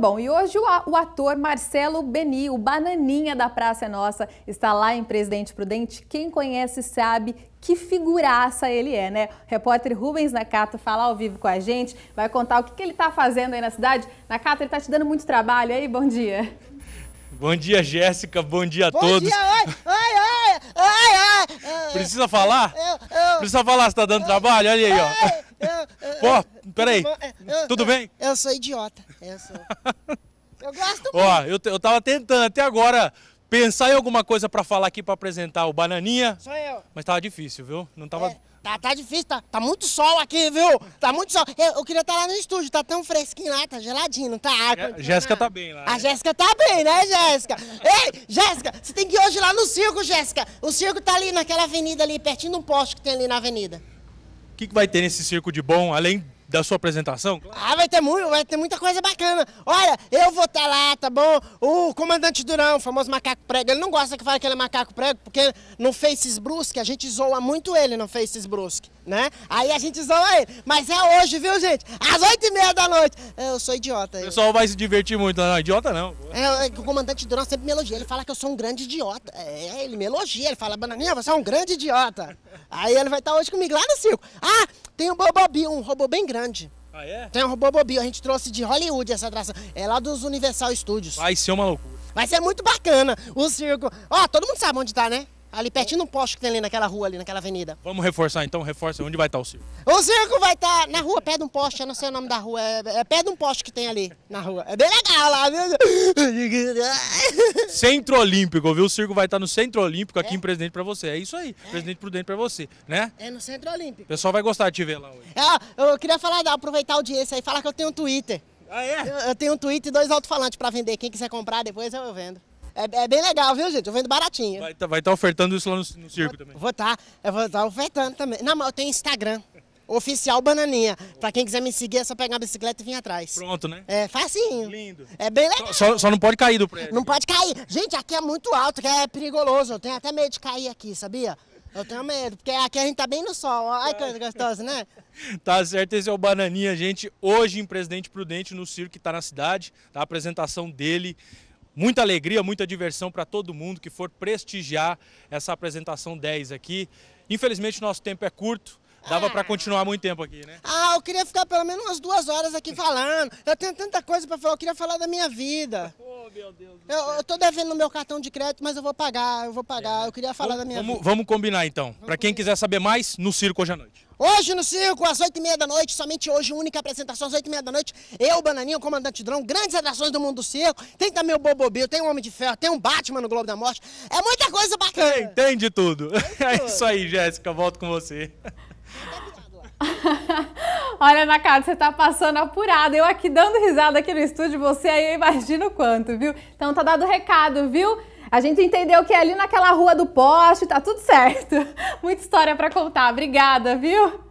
Bom, e hoje o ator Marcelo Beni, o bananinha da Praça é Nossa, está lá em Presidente Prudente. Quem conhece sabe que figuraça ele é, né? O repórter Rubens Nakato fala ao vivo com a gente, vai contar o que, que ele está fazendo aí na cidade. Nakato ele está te dando muito trabalho aí, bom dia. Bom dia, Jéssica, bom dia a bom todos. Dia, oi, oi, oi, oi, oi. Precisa falar? Eu, eu, Precisa falar se está dando eu, trabalho? Olha aí, ó. Eu, eu, Pô, peraí, é, tudo bem? Eu sou idiota. Eu sou. Eu gosto Ó, muito. eu, eu tava tentando até agora pensar em alguma coisa para falar aqui para apresentar o Bananinha. Sou eu. Mas tava difícil, viu? Não tava. É, tá, tá difícil, tá, tá muito sol aqui, viu? Tá muito sol. Eu, eu queria estar tá lá no estúdio, tá tão fresquinho lá, tá geladinho, não tá água. É, Jéssica tá bem lá. A né? Jéssica tá bem, né, Jéssica? Ei, Jéssica, você tem que ir hoje lá no circo, Jéssica. O circo tá ali naquela avenida ali, pertinho de um poste que tem ali na avenida. O que, que vai ter nesse circo de bom, além da sua apresentação? Claro. Ah, vai ter, muito, vai ter muita coisa bacana. Olha, eu vou estar tá lá, tá bom? O comandante Durão, o famoso macaco prego, ele não gosta que fale que ele é macaco prego, porque no Faces Brusque, a gente zoa muito ele no Faces Brusque né? Aí a gente zoa ele. Mas é hoje, viu, gente? Às oito e meia da noite. Eu sou idiota. O pessoal vai se divertir muito. Não, idiota não. É, é, o comandante Durão sempre me elogia. Ele fala que eu sou um grande idiota. É, ele me elogia. Ele fala, Bananinha, você é um grande idiota. Aí ele vai estar tá hoje comigo lá no circo. Ah, tem um Bobobi, um robô bem grande. Ah, é? Tem um robô Bobi. A gente trouxe de Hollywood essa atração. É lá dos Universal Studios. Vai ser uma loucura. Vai ser muito bacana o circo. Ó, todo mundo sabe onde tá, né? Ali pertinho do posto que tem ali naquela rua, ali naquela avenida. Vamos reforçar então, reforça. Onde vai estar tá o circo? O circo vai estar tá na rua, perto de um poste, eu não sei o nome da rua. É, é de um poste que tem ali na rua. É bem legal lá, viu? Centro Olímpico, viu? O circo vai estar tá no Centro Olímpico aqui é? em Presidente pra você. É isso aí. É. Presidente Prudente pra você, né? É no Centro Olímpico. O pessoal vai gostar de te ver lá hoje. É, eu queria falar, aproveitar a audiência aí, falar que eu tenho um Twitter. Ah, é? Eu, eu tenho um Twitter e dois alto-falantes pra vender. Quem quiser comprar depois eu vendo. É, é, bem legal, viu, gente? Eu vendo baratinho. Vai estar tá, tá ofertando isso lá no, no circo vou, também. Vou estar. Tá, eu vou estar tá ofertando também. Não, mas eu tenho Instagram. Oficial Bananinha. Pra quem quiser me seguir, é só pegar a bicicleta e vir atrás. Pronto, né? É, facinho. Lindo. É bem legal. Só, só não pode cair do prédio. Não pode cair. Gente, aqui é muito alto, que é perigoso. Eu tenho até medo de cair aqui, sabia? Eu tenho medo, porque aqui a gente tá bem no sol. Olha que coisa gostosa, né? tá certo, esse é o Bananinha, gente. Hoje em Presidente Prudente, no circo que tá na cidade. Tá a apresentação dele muita alegria, muita diversão para todo mundo que for prestigiar essa apresentação 10 aqui. Infelizmente, nosso tempo é curto, Dava ah. para é. continuar muito tempo aqui, né? Ah, eu queria ficar pelo menos umas duas horas aqui falando. Eu tenho tanta coisa para falar, eu queria falar da minha vida. Oh, meu Deus eu, eu tô devendo no meu cartão de crédito, mas eu vou pagar, eu vou pagar. É. Né? Eu queria falar vamos, da minha vamos, vida. Vamos combinar então. Para quem quiser saber mais, no circo hoje à noite. Hoje no circo, às oito e meia da noite, somente hoje, única apresentação, às oito e meia da noite. Eu, Bananinho, o Comandante Drão, grandes atrações do mundo do circo. Tem também o Bobobil, tem o Homem de Ferro, tem um Batman no Globo da Morte. É muita coisa bacana. Tem, tem de tudo. Tem de tudo. É isso aí, Jéssica, volto com você. Olha, na você tá passando apurado. Eu aqui dando risada aqui no estúdio, você aí eu imagino quanto, viu? Então tá dado o recado, viu? A gente entendeu que é ali naquela rua do poste, tá tudo certo. Muita história para contar. Obrigada, viu?